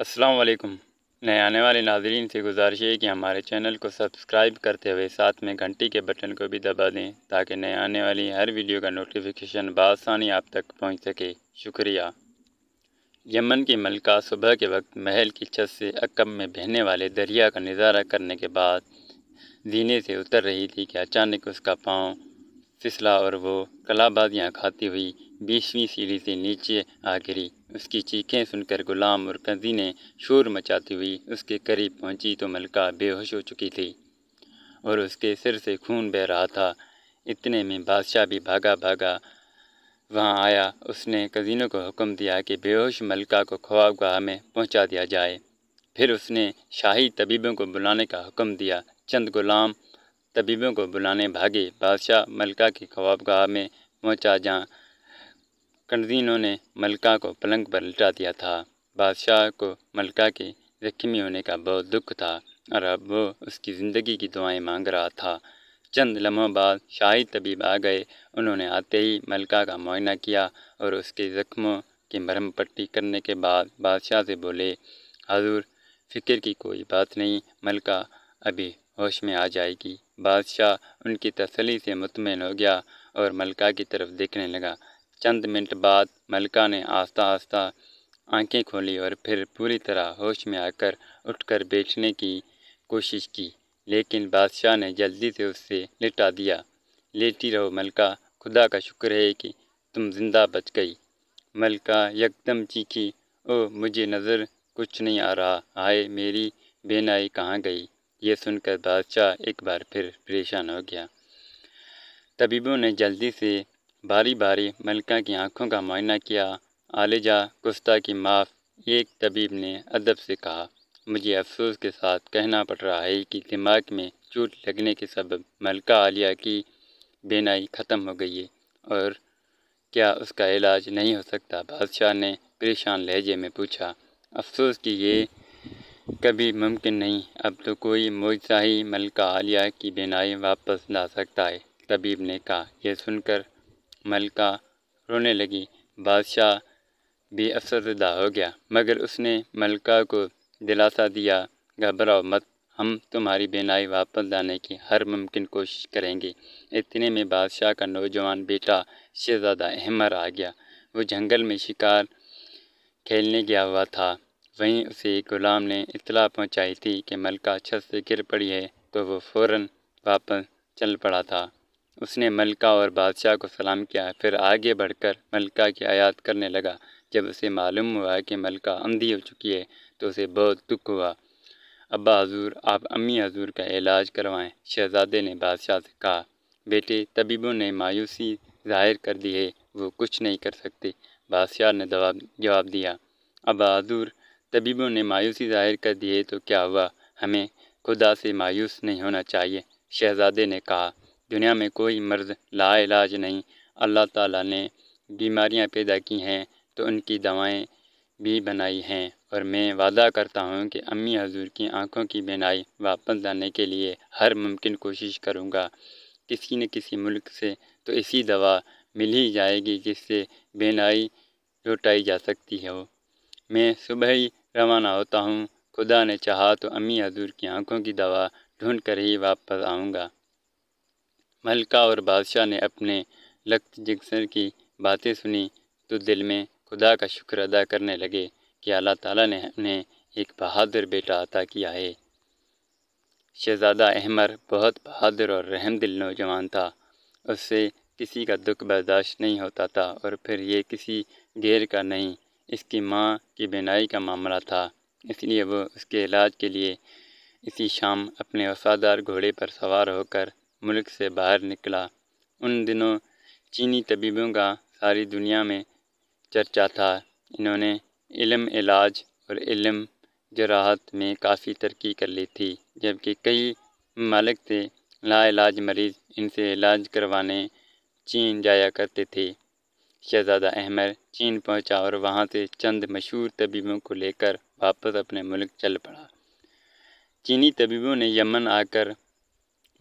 असलकम नए आने वाले नाजरीन से गुजारिश है कि हमारे चैनल को सब्सक्राइब करते हुए साथ में घंटी के बटन को भी दबा दें ताकि नए आने वाली हर वीडियो का नोटिफिकेशन बसानी आप तक पहुंच सके शुक्रिया यमन की मलका सुबह के वक्त महल की छत से अकब में बहने वाले दरिया का नज़ारा करने के बाद जीने से उतर रही थी कि अचानक उसका पाँव फिसला और वो कलाबाजियाँ खाती हुई बीसवीं सीढ़ी से नीचे आ गिरी उसकी चीखें सुनकर गुलाम और कंजी ने शोर मचाती हुई उसके करीब पहुंची तो मलका बेहोश हो चुकी थी और उसके सिर से खून बह रहा था इतने में बादशाह भी भागा भागा वहाँ आया उसने कजीनों को हुक्म दिया कि बेहोश मलका को ख्वाबगाह में पहुँचा दिया जाए फिर उसने शाही तबीबों को बुलाने का हुक्म दिया चंद गुलाम तबीबों को बुलाने भागे बादशाह मलका की ख्वाबगाह में पहुँचा जहाँ कंदीनों ने मलका को पलंग पर लिटा दिया था बादशाह को मलका के जख्मी होने का बहुत दुख था और अब वो उसकी ज़िंदगी की दुआएं मांग रहा था चंद लम्हों बाद शाही तबीब आ गए उन्होंने आते ही मलका का मुआयना किया और उसके ज़ख्मों की मरहम पट्टी करने के बाद बादशाह से बोले हजूर फ़िक्र की कोई बात नहीं मलका अभी होश में आ जाएगी बादशाह उनकी तसली से मुतमिन हो गया और मलका की तरफ देखने लगा चंद मिनट बाद मलका ने आस्ता आस्ता आंखें खोली और फिर पूरी तरह होश में आकर उठकर बैठने की कोशिश की लेकिन बादशाह ने जल्दी से उससे लिटा दिया लेटी रहो मलका खुदा का शुक्र है कि तुम जिंदा बच गई मलका यकदम चीखी ओ मुझे नज़र कुछ नहीं आ रहा आए मेरी बेनाई कहाँ गई ये सुनकर बादशाह एक बार फिर परेशान हो गया तबीबों ने जल्दी से बारी बारी मलका की आंखों का मुआयना किया आलिजा गुस्ता की माफ़ एक तबीब ने अदब से कहा मुझे अफसोस के साथ कहना पड़ रहा है कि दिमाग में चोट लगने के सबब मलका आलिया की बेनाई ख़त्म हो गई है और क्या उसका इलाज नहीं हो सकता बादशाह ने परेशान लहजे में पूछा अफसोस कि ये कभी मुमकिन नहीं अब तो कोई मोजा ही मलका आलिया की बेनाई वापस ला सकता है तबीब ने कहा यह सुनकर मलका रोने लगी बादशाह भी अफसरदा हो गया मगर उसने मलका को दिलासा दिया घबराओ मत हम तुम्हारी बेनाई वापस लाने की हर मुमकिन कोशिश करेंगे इतने में बादशाह का नौजवान बेटा शहजादा अहमर आ गया वो जंगल में शिकार खेलने गया हुआ था वहीं उसे गुलाम ने इतला पहुंचाई थी कि मलका छत से गिर पड़ी है तो वो फ़ौर वापस चल पड़ा था उसने मलका और बादशाह को सलाम किया फिर आगे बढ़कर मलका की आयात करने लगा जब उसे मालूम हुआ कि मलका अंधी हो चुकी है तो उसे बहुत दुख हुआ अब्बा हजूर आप अम्मी हजूर का इलाज करवाएं शहजादे ने बादशाह से कहा बेटे तबीबों ने मायूसी जाहिर कर दी है वो कुछ नहीं कर सकते बादशाह ने जवाब जवाब दिया अब्बा हजूर तबीबों ने मायूसी जाहिर कर दी है तो क्या हुआ हमें खुदा से मायूस नहीं होना चाहिए शहजादे ने कहा दुनिया में कोई मर्ज़ इलाज नहीं अल्लाह ताला ने बीमारियां पैदा की हैं तो उनकी दवाएं भी बनाई हैं और मैं वादा करता हूं कि अम्मी हजूर की आंखों की बनाई वापस लाने के लिए हर मुमकिन कोशिश करूंगा किसी न किसी मुल्क से तो ऐसी दवा मिल ही जाएगी जिससे बेनाई लौटाई जा सकती हो मैं सुबह ही रवाना होता हूँ खुदा ने चाहा तो अम्मी हजूर की आंखों की दवा ढूंढ कर ही वापस आऊँगा मलका और बादशाह ने अपने लख्त जिक्सर की बातें सुनी तो दिल में खुदा का शुक्र अदा करने लगे कि अल्लाह ताला ने उन्हें एक बहादुर बेटा अता किया है शहज़ादा अहमर बहुत बहादुर और रहम दिल नौजवान था उससे किसी का दुख बर्दाश्त नहीं होता था और फिर ये किसी गैर का नहीं इसकी माँ की बिनाई का मामला था इसलिए वो उसके इलाज के लिए इसी शाम अपने वफादार घोड़े पर सवार होकर मुल्क से बाहर निकला उन दिनों चीनी तबीबों का सारी दुनिया में चर्चा था इन्होंने इलम इलाज और इलम जराहत में काफ़ी तरक्की कर ली थी जबकि कई ममालिक से लाइलाज मरीज़ इनसे इलाज करवाने चीन जाया करते थे शहजादा अहमद चीन पहुंचा और वहां से चंद मशहूर तबीबों को लेकर वापस अपने मुल्क चल पड़ा चीनी तबीबों ने यमन आकर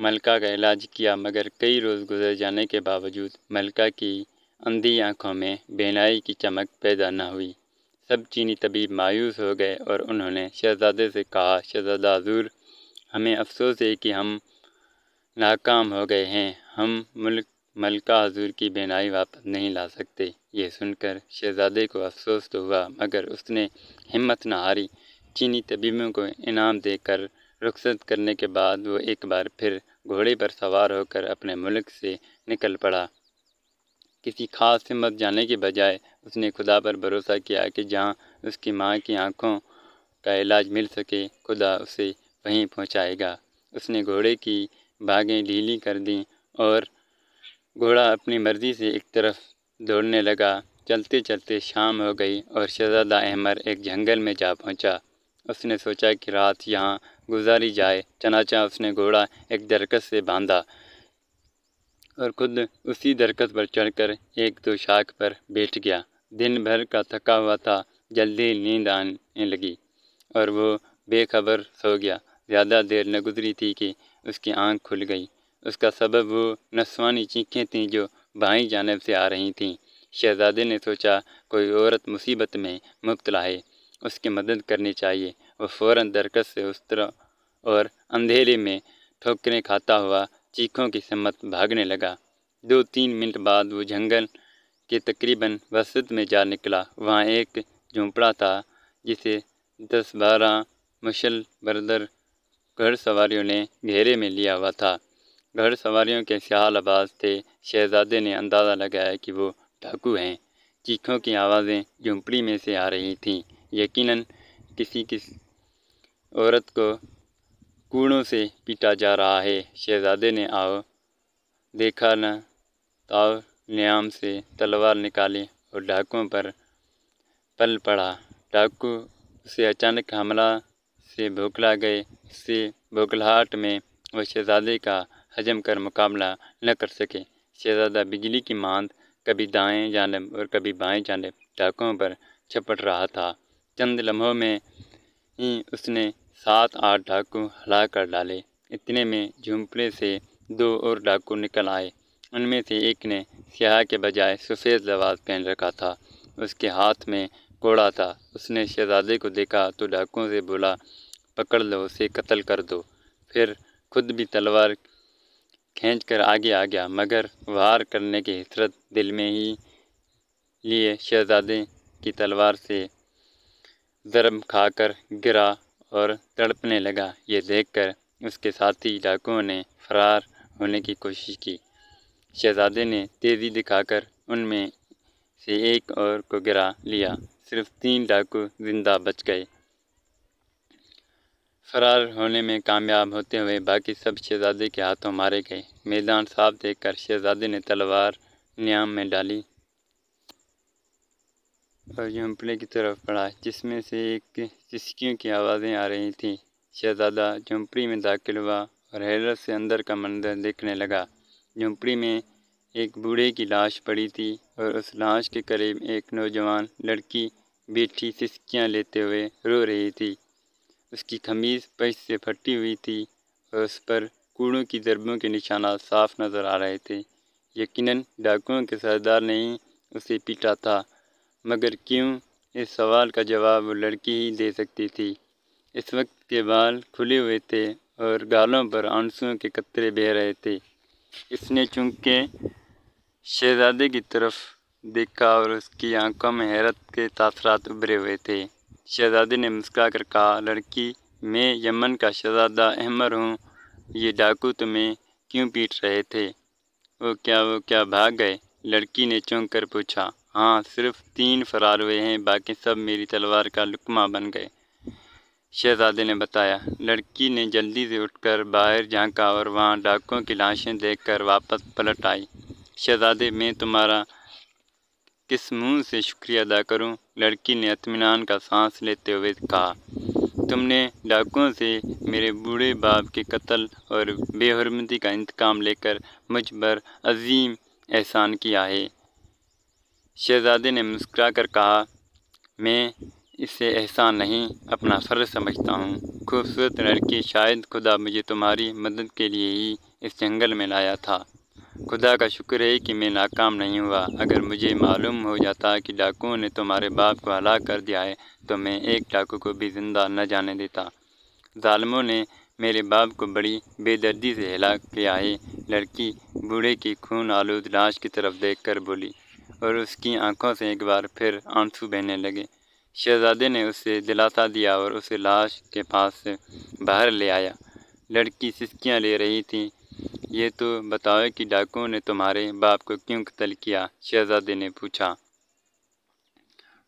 मलका का इलाज किया मगर कई रोज़ गुजर जाने के बावजूद मलका की अंधी आंखों में बेनाई की चमक पैदा न हुई सब चीनी तबीब मायूस हो गए और उन्होंने शहजादे से कहा शहजादा हजूर हमें अफसोस है कि हम नाकाम हो गए हैं हम मुल्क मलका हजूर की बेनाई वापस नहीं ला सकते ये सुनकर शहजादे को अफसोस तो हुआ मगर उसने हिम्मत न हारी चीनी तबीबों को इनाम देकर रुखसत करने के बाद वो एक बार फिर घोड़े पर सवार होकर अपने मुल्क से निकल पड़ा किसी खास हिम्मत जाने के बजाय उसने खुदा पर भरोसा किया कि जहाँ उसकी माँ की आँखों का इलाज मिल सके खुदा उसे वहीं पहुँचाएगा उसने घोड़े की भागें ढीली कर दी और घोड़ा अपनी मर्ज़ी से एक तरफ दौड़ने लगा चलते चलते शाम हो गई और शहजादा अहमर एक जंगल में जा पहुँचा उसने सोचा कि रात यहाँ गुजारी जाए चनाचा उसने घोड़ा एक दरकस से बांधा और खुद उसी दरकत पर चढ़कर एक दो शाख पर बैठ गया दिन भर का थका हुआ था जल्दी नींद आने लगी और वो बेखबर सो गया ज़्यादा देर न गुजरी थी कि उसकी आंख खुल गई उसका सबब वो नस्वानी चीखें थीं जो बाई जानब से आ रही थीं शहजादे ने सोचा कोई औरत मुसीबत में मुबतला है उसकी मदद करनी चाहिए वो फौरन दरकत से उस तरह और अंधेरे में ठोकरें खाता हुआ चीखों की सम्मत भागने लगा दो तीन मिनट बाद वो जंगल के तकरीबन वसत में जा निकला वहाँ एक झोंपड़ा था जिसे दस बारह मुशल बरदर घर सवारियों ने घेरे में लिया हुआ था घर सवारियों के सियाल आबाज थे शहजादे ने अंदाज़ा लगाया कि वो डाकू हैं चीखों की आवाज़ें झोंपड़ी में से आ रही थीं यकीनन किसी किस औरत को कूड़ों से पीटा जा रहा है शहजादे ने आओ देखा न ताव तो न्याम से तलवार निकाली और डाकुओं पर पल पड़ा डाकू उसे अचानक हमला से भोखला गए उससे भोखलाहट में वह शहजादे का हजम कर मुकाबला न कर सके शहजादा बिजली की मांद कभी दाएं जानब और कभी बाएं जानब डाकुओं पर छपट रहा था चंद लम्हों में ही उसने सात आठ डाकू हला कर डाले इतने में झुमपड़े से दो और डाकू निकल आए उनमें से एक ने स्याह के बजाय सफ़ेद लवाज पहन रखा था उसके हाथ में कोड़ा था उसने शहजादे को देखा तो डाकुओं से बोला पकड़ लो उसे कत्ल कर दो फिर खुद भी तलवार खींच कर आगे आ गया मगर वार करने की हसरत दिल में ही लिए शहजादे की तलवार से जरब खाकर गिरा और तड़पने लगा ये देखकर उसके साथी डाकुओं ने फरार होने की कोशिश की शहजादे ने तेज़ी दिखाकर उनमें से एक और को गिरा लिया सिर्फ तीन डाकू जिंदा बच गए फरार होने में कामयाब होते हुए बाकी सब शहजादे के हाथों मारे गए मैदान साफ देखकर शहजादे ने तलवार न्याम में डाली और झोंपड़े की तरफ पड़ा जिसमें से एक चिस्कियों की आवाज़ें आ रही थीं शहजादा झोंपड़ी में दाखिल हुआ और हैरत से अंदर का मंदिर देखने लगा झुंपड़ी में एक बूढ़े की लाश पड़ी थी और उस लाश के करीब एक नौजवान लड़की बैठी सिसकियाँ लेते हुए रो रही थी उसकी खमीज पश से फटी हुई थी और उस पर कूड़ों की जरबों के निशाना साफ नज़र आ रहे थे यकीनन डाकुओं के सरदार ने ही उसे पीटा था मगर क्यों इस सवाल का जवाब वो लड़की ही दे सकती थी इस वक्त के बाल खुले हुए थे और गालों पर आंसुओं के कतरे बह रहे थे इसने चूंकि शहजादे की तरफ देखा और उसकी आंखों में हैरत के तासरात उभरे हुए थे शहजादे ने मुस्का कर कहा लड़की मैं यमन का शहजादा अहमर हूँ ये डाकू तुम्हें क्यों पीट रहे थे वो क्या वो क्या भाग गए लड़की ने चौंक कर पूछा हाँ सिर्फ तीन फरार हुए हैं बाकी सब मेरी तलवार का लुकमा बन गए शहजादे ने बताया लड़की ने जल्दी से उठकर बाहर झांका और वहाँ डाकुओं की लाशें देखकर वापस पलट आई शहजादे मैं तुम्हारा किस मुँह से शुक्रिया अदा करूँ लड़की ने अतमान का सांस लेते हुए कहा तुमने डाकुओं से मेरे बूढ़े बाप के कत्ल और बेहरमती का इंतकाम लेकर मुझ पर अजीम एहसान किया है शहजादे ने मुस्करा कर कहा मैं इसे एहसान नहीं अपना फ़र्ज समझता हूँ खूबसूरत लड़की शायद खुदा मुझे तुम्हारी मदद के लिए ही इस जंगल में लाया था खुदा का शुक्र है कि मैं नाकाम नहीं हुआ अगर मुझे मालूम हो जाता कि डाकुओं ने तुम्हारे बाप को हला कर दिया है तो मैं एक डाकू को भी ज़िंदा न जाने देता ालमों ने मेरे बाप को बड़ी बेदर्दी से हिला किया है लड़की बूढ़े की खून आलूद लाश की तरफ देख कर बोली और उसकी आंखों से एक बार फिर आंसू बहने लगे शहजादे ने उसे दिलासा दिया और उसे लाश के पास से बाहर ले आया लड़की सिस्कियाँ ले रही थी ये तो बताओ कि डाकुओं ने तुम्हारे बाप को क्यों कत्ल किया शहजादे ने पूछा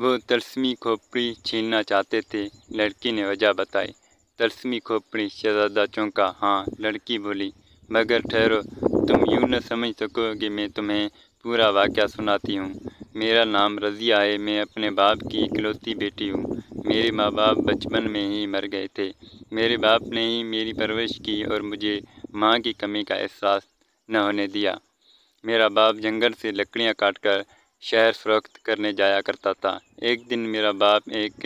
वो तलसमी खोपड़ी छीनना चाहते थे लड़की ने वजह बताई तलसमी खोपड़ी शहजादा चौंका हाँ लड़की बोली मगर ठहरो तुम यूँ न समझ सको कि मैं तुम्हें पूरा वाक़ सुनाती हूँ मेरा नाम रज़िया है मैं अपने बाप की इकलौती बेटी हूँ मेरे माँ बाप बचपन में ही मर गए थे मेरे बाप ने ही मेरी परवरिश की और मुझे माँ की कमी का एहसास न होने दिया मेरा बाप जंगल से लकड़ियाँ काट कर शहर फरोख्त करने जाया करता था एक दिन मेरा बाप एक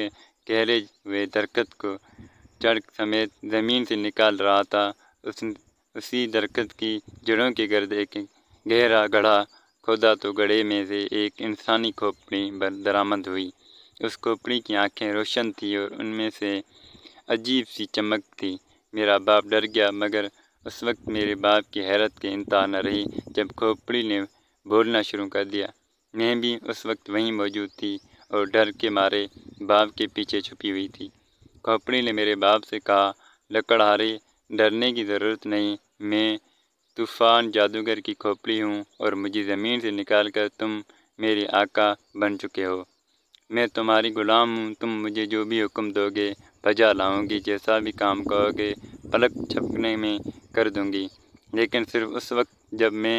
गहरे हुए दरख्त को चढ़ समेत ज़मीन से निकाल रहा था उस उसी दरख्त की जड़ों के गर्द एक गहरा गढ़ा खुदा तो गड़े में से एक इंसानी खोपड़ी पर दरामद हुई उस खोपड़ी की आंखें रोशन थी और उनमें से अजीब सी चमक थी मेरा बाप डर गया मगर उस वक्त मेरे बाप की हैरत के इंतहा न रही जब खोपड़ी ने बोलना शुरू कर दिया मैं भी उस वक्त वहीं मौजूद थी और डर के मारे बाप के पीछे छुपी हुई थी खोपड़ी ने मेरे बाप से कहा लकड़हारे डरने की ज़रूरत नहीं मैं तूफ़ान जादूगर की खोपड़ी हूँ और मुझे ज़मीन से निकाल कर तुम मेरे आका बन चुके हो मैं तुम्हारी ग़ुलाम हूँ तुम मुझे जो भी हुक्म दोगे बजा लाऊंगी जैसा भी काम कहोगे पलक छपकने में कर दूंगी लेकिन सिर्फ उस वक्त जब मैं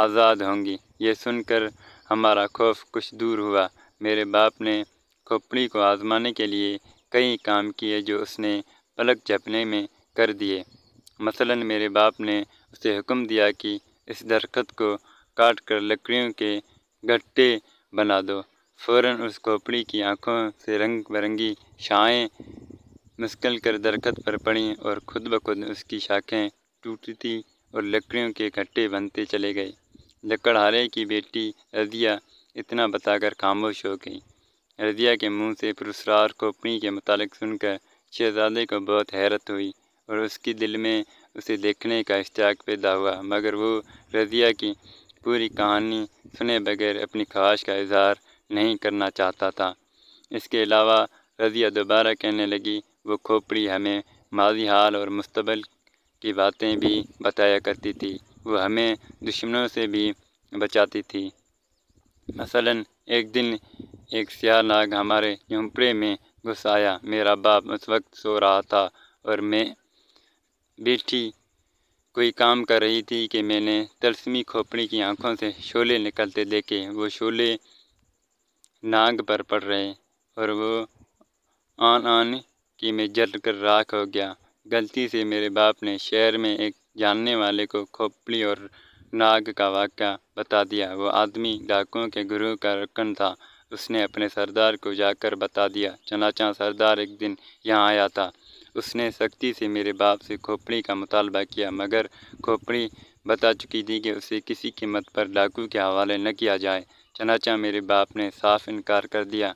आज़ाद होंगी ये सुनकर हमारा खौफ कुछ दूर हुआ मेरे बाप ने खोपड़ी को आज़माने के लिए कई काम किए जो उसने पलक झपने में कर दिए मसलन मेरे बाप ने उसे हुक्म दिया कि इस दरख्त को काट कर लकड़ियों के गट्टे बना दो फौरन उस खोपड़ी की आंखों से रंग बिरंगी शाएँ मुस्कल कर दरख्त पर पड़ी और खुद ब खुद उसकी शाखें टूटती और लकड़ियों के गट्टे बनते चले गए लकड़हारे की बेटी रजिया इतना बताकर खामोश हो गई रजिया के मुंह से पुरस्कार खोपड़ी के मुतालिक सुनकर शहजादे को बहुत हैरत हुई और उसके दिल में उसे देखने का इश्ताक पैदा हुआ मगर वो रज़िया की पूरी कहानी सुने बगैर अपनी ख्वाहिश का इजहार नहीं करना चाहता था इसके अलावा रज़िया दोबारा कहने लगी वो खोपड़ी हमें माजी हाल और मुस्तबल की बातें भी बताया करती थी वो हमें दुश्मनों से भी बचाती थी मसलन एक दिन एक सियाह नाग हमारे झुंपड़े में घुस आया मेरा बाप उस वक्त सो रहा था और मैं बैठी कोई काम कर रही थी कि मैंने तलसमी खोपड़ी की आंखों से शोले निकलते देखे वो शोले नाग पर पड़ रहे और वो आन आन की मैं जल कर राख हो गया गलती से मेरे बाप ने शहर में एक जानने वाले को खोपड़ी और नाग का वाक्य बता दिया वो आदमी डाकुओं के गुरु का रकन था उसने अपने सरदार को जाकर बता दिया चनाचा सरदार एक दिन यहाँ आया था उसने सख्ती से मेरे बाप से खोपड़ी का मुतालबा किया मगर खोपड़ी बता चुकी थी कि उसे किसी कीमत पर डाकू के हवाले न किया जाए चनाचा मेरे बाप ने साफ इनकार कर दिया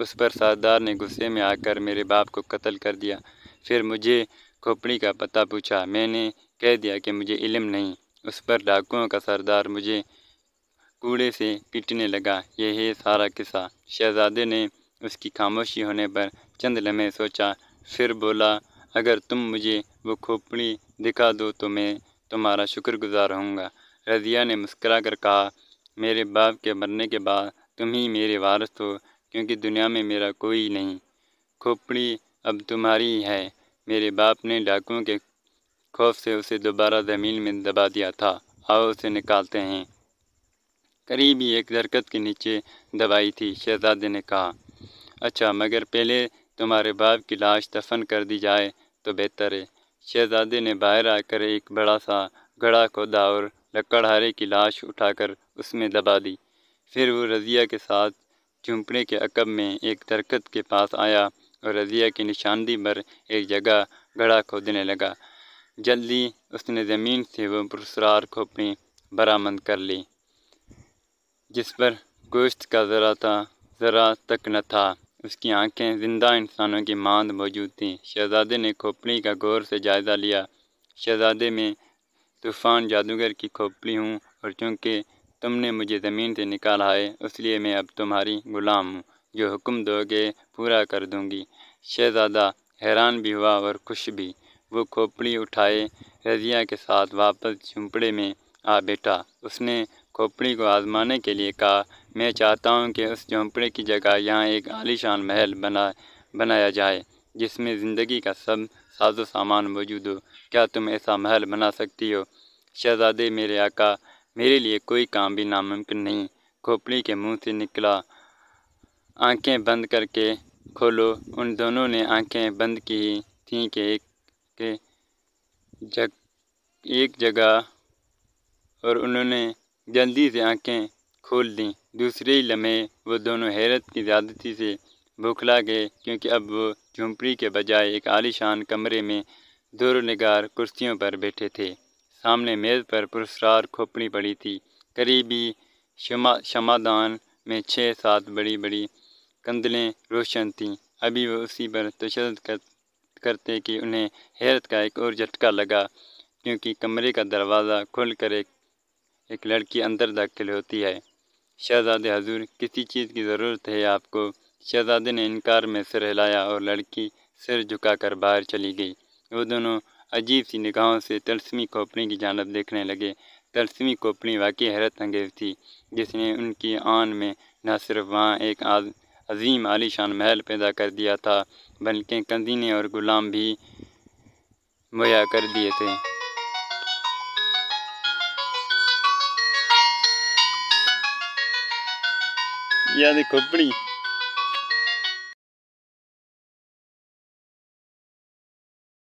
उस पर सरदार ने गुस्से में आकर मेरे बाप को कत्ल कर दिया फिर मुझे खोपड़ी का पता पूछा मैंने कह दिया कि मुझे इलम नहीं उस पर डाकुओं का सरदार मुझे कूड़े से पीटने लगा यह है सारा किस्सा शहजादे ने उसकी खामोशी होने पर चंद लम्हे सोचा फिर बोला अगर तुम मुझे वो खोपड़ी दिखा दो तो मैं तुम्हारा शुक्रगुजार होऊंगा रज़िया ने मुस्करा कर कहा मेरे बाप के मरने के बाद तुम ही मेरे वारस हो क्योंकि दुनिया में मेरा कोई नहीं खोपड़ी अब तुम्हारी है मेरे बाप ने डाकुओं के खौफ से उसे दोबारा ज़मीन में दबा दिया था आओ उसे निकालते हैं करीब ही एक दरकत के नीचे दबाई थी शहजादे ने कहा अच्छा मगर पहले तुम्हारे बाप की लाश दफन कर दी जाए तो बेहतर है शहजादे ने बाहर आकर एक बड़ा सा घड़ा खोदा और लकड़हारे की लाश उठाकर उसमें दबा दी फिर वो रज़िया के साथ झुंपड़े के अकब में एक दरखत के पास आया और रज़िया की निशानदी पर एक जगह घड़ा खोदने लगा जल्दी उसने ज़मीन से वो पुरसरार खोपड़ी बरामद कर ली जिस पर गोश्त का ज़रा था ज़रा तक न था उसकी आंखें जिंदा इंसानों की मांद मौजूद थीं शहजादे ने खोपड़ी का गौर से जायज़ा लिया शहजादे में तूफ़ान जादूगर की खोपड़ी हूँ और चूँकि तुमने मुझे ज़मीन से निकाला है इसलिए मैं अब तुम्हारी ग़ुलाम हूँ जो हुक्म दोगे पूरा कर दूँगी शहजादा हैरान भी हुआ और खुश भी वो खोपड़ी उठाए रजिया के साथ वापस झुंपड़े में आ बैठा उसने खोपड़ी को आजमाने के लिए कहा मैं चाहता हूँ कि उस झोंपड़े की जगह यहाँ एक आलीशान महल बना बनाया जाए जिसमें ज़िंदगी का सब साजो सामान मौजूद हो क्या तुम ऐसा महल बना सकती हो शहजादे मेरे आका मेरे लिए कोई काम भी नामुमकिन नहीं खोपड़ी के मुंह से निकला आंखें बंद करके खोलो उन दोनों ने आंखें बंद की थी कि एक के जग एक जगह और उन्होंने जल्दी से आंखें खोल दीं दूसरे ही लम्हे वो दोनों हैरत की ज़्यादती से भुखला गए क्योंकि अब वो झुंपड़ी के बजाय एक आलीशान कमरे में दूर नगार कुर्सियों पर बैठे थे सामने मेज़ पर पुरस्कार खोपड़ी पड़ी थी करीबी शमा शमादान में छः सात बड़ी बड़ी कंदलें रोशन थीं अभी वो उसी पर तशद कर, करते कि उन्हें हैरत का एक और झटका लगा क्योंकि कमरे का दरवाज़ा खोल कर एक, एक लड़की अंदर दाखिल होती है शहजादे हजूर किसी चीज़ की ज़रूरत है आपको शहजादे ने इनकार में सिर हिलाया और लड़की सिर झुकाकर बाहर चली गई वो दोनों अजीब सी निगाहों से तलसमी खोपड़ी की जानब देखने लगे तलसमी खोपड़ी वाकई हैरत अंगेज थी जिसने उनकी आन में न सिर्फ वहाँ एक अजीम आलीशान महल पैदा कर दिया था बल्कि कंदीने और गुलाम भी मुहैया कर दिए थे yan compris.